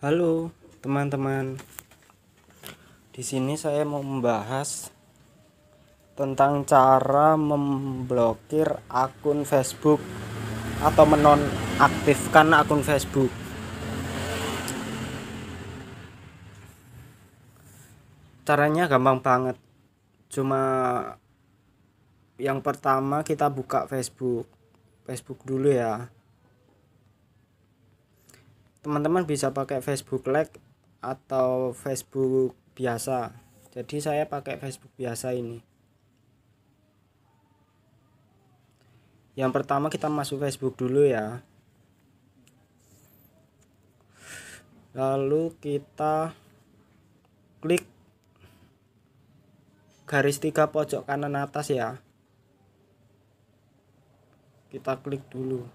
Halo teman-teman. Di sini saya mau membahas tentang cara memblokir akun Facebook atau menonaktifkan akun Facebook. Caranya gampang banget. Cuma yang pertama kita buka Facebook. Facebook dulu ya teman-teman bisa pakai Facebook Like atau Facebook biasa jadi saya pakai Facebook biasa ini yang pertama kita masuk Facebook dulu ya lalu kita klik garis tiga pojok kanan atas ya kita klik dulu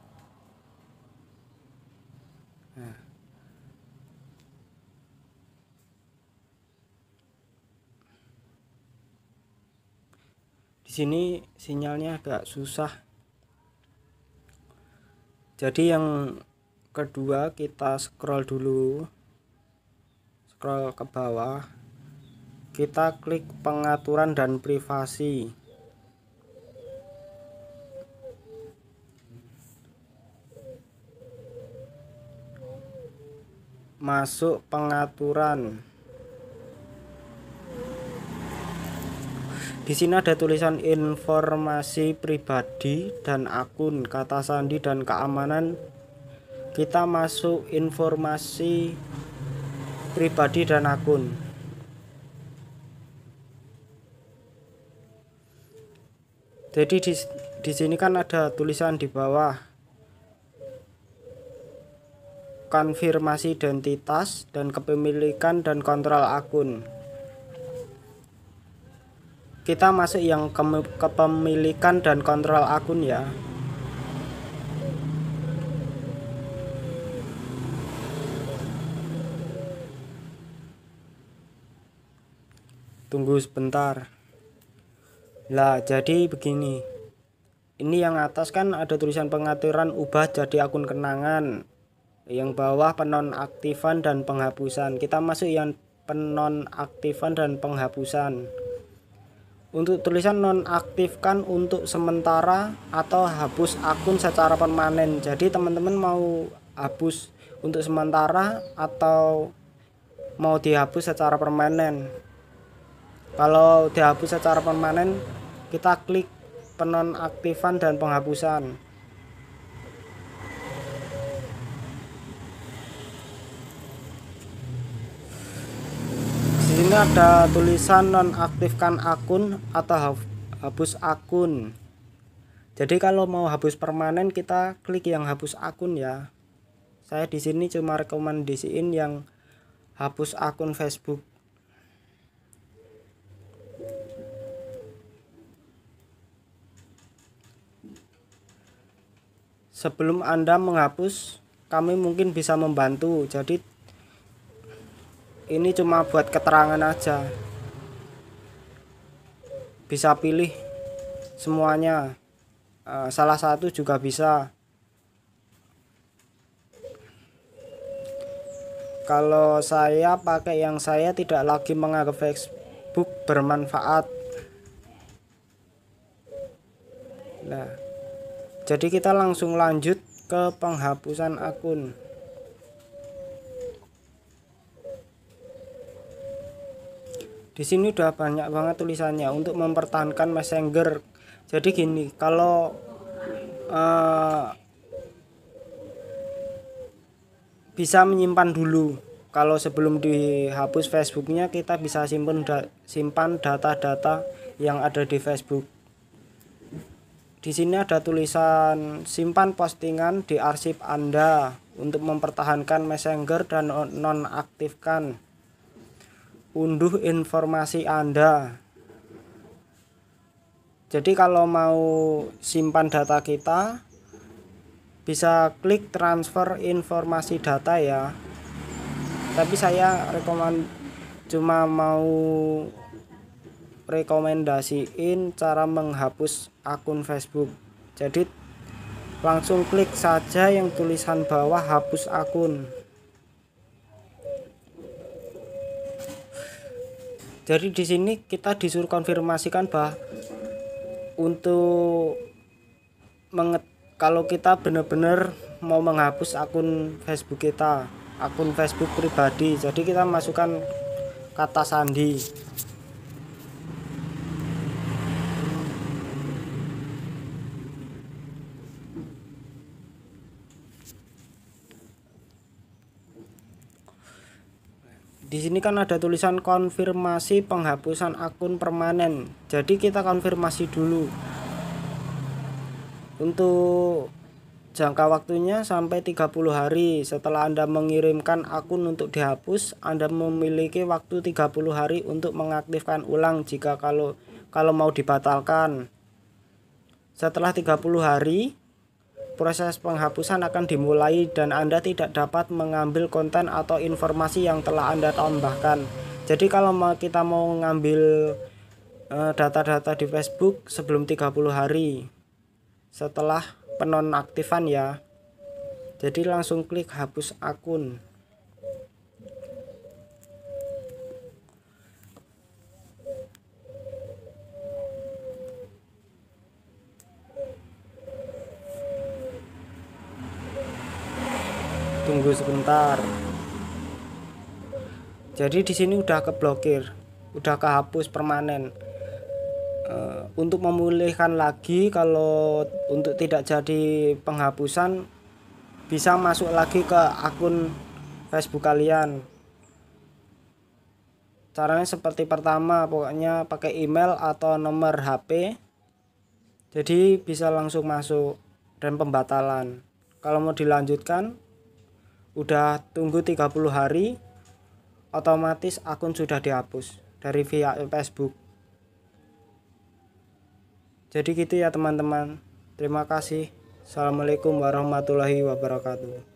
sini sinyalnya agak susah jadi yang kedua kita scroll dulu scroll ke bawah kita klik pengaturan dan privasi masuk pengaturan Di sini ada tulisan informasi pribadi dan akun, kata sandi dan keamanan. Kita masuk informasi pribadi dan akun. Jadi di di sini kan ada tulisan di bawah konfirmasi identitas dan kepemilikan dan kontrol akun kita masuk yang ke kepemilikan dan kontrol akun ya tunggu sebentar lah jadi begini ini yang atas kan ada tulisan pengaturan ubah jadi akun kenangan yang bawah penonaktifan dan penghapusan kita masuk yang penonaktifan dan penghapusan untuk tulisan nonaktifkan untuk sementara atau hapus akun secara permanen. Jadi teman-teman mau hapus untuk sementara atau mau dihapus secara permanen. Kalau dihapus secara permanen, kita klik penonaktifan dan penghapusan. sini ada tulisan nonaktifkan akun atau hapus akun jadi kalau mau hapus permanen kita klik yang hapus akun ya saya di sini cuma rekomendasiin yang hapus akun Facebook sebelum Anda menghapus, kami mungkin bisa membantu. Jadi, ini cuma buat keterangan aja bisa pilih semuanya eh, salah satu juga bisa kalau saya pakai yang saya tidak lagi menganggap Facebook bermanfaat nah jadi kita langsung lanjut ke penghapusan akun di sini udah banyak banget tulisannya untuk mempertahankan messenger jadi gini kalau uh, bisa menyimpan dulu kalau sebelum dihapus Facebooknya kita bisa simpen da simpan data-data yang ada di Facebook di sini ada tulisan simpan postingan di arsip Anda untuk mempertahankan Messenger dan nonaktifkan unduh informasi Anda. Jadi kalau mau simpan data kita bisa klik transfer informasi data ya. Tapi saya rekomend cuma mau rekomendasiin cara menghapus akun Facebook. Jadi langsung klik saja yang tulisan bawah hapus akun. jadi di sini kita disuruh konfirmasikan bahwa untuk menget kalau kita benar-benar mau menghapus akun Facebook kita akun Facebook pribadi jadi kita masukkan kata sandi di sini kan ada tulisan konfirmasi penghapusan akun permanen jadi kita konfirmasi dulu untuk jangka waktunya sampai 30 hari setelah Anda mengirimkan akun untuk dihapus Anda memiliki waktu 30 hari untuk mengaktifkan ulang jika kalau kalau mau dibatalkan setelah 30 hari Proses penghapusan akan dimulai dan Anda tidak dapat mengambil konten atau informasi yang telah Anda tambahkan. Jadi kalau kita mau mengambil eh, data-data di Facebook sebelum 30 hari setelah penonaktifan ya. Jadi langsung klik hapus akun. tunggu sebentar jadi di sini udah keblokir udah kehapus permanen eh, untuk memulihkan lagi kalau untuk tidak jadi penghapusan bisa masuk lagi ke akun Facebook kalian caranya seperti pertama pokoknya pakai email atau nomor HP jadi bisa langsung masuk dan pembatalan kalau mau dilanjutkan udah tunggu 30 hari otomatis akun sudah dihapus dari via Facebook jadi gitu ya teman-teman terima kasih assalamualaikum warahmatullahi wabarakatuh